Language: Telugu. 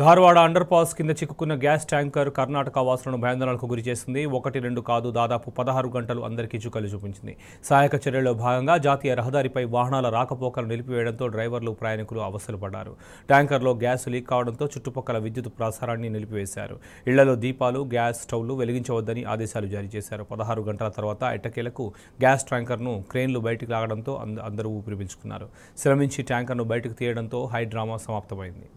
ధార్వాడ అండర్ పాస్ కింద చిక్కుకున్న గ్యాస్ ట్యాంకర్ కర్ణాటక వాసులను భయాందోళనకు గురి చేసింది ఒకటి రెండు కాదు దాదాపు పదహారు గంటలు అందరికీ చుక్కలు చూపించింది సహాయక చర్యల్లో భాగంగా జాతీయ రహదారిపై వాహనాల రాకపోకలు నిలిపివేయడంతో డ్రైవర్లు ప్రయాణికులు అవస్థలు పడ్డారు ట్యాంకర్లో గ్యాస్ లీక్ కావడంతో చుట్టుపక్కల విద్యుత్ ప్రసారాన్ని నిలిపివేశారు ఇళ్లలో దీపాలు గ్యాస్ స్టవ్లు వెలిగించవద్దని ఆదేశాలు జారీ చేశారు పదహారు గంటల తర్వాత ఎట్టకేలకు గ్యాస్ ట్యాంకర్ను క్రెయిన్లు బయటకు లాగడంతో అందరూ ఊపిరిపించుకున్నారు శ్రమించి ట్యాంకర్ను బయటకు తీయడంతో హై డ్రామా సమాప్తమైంది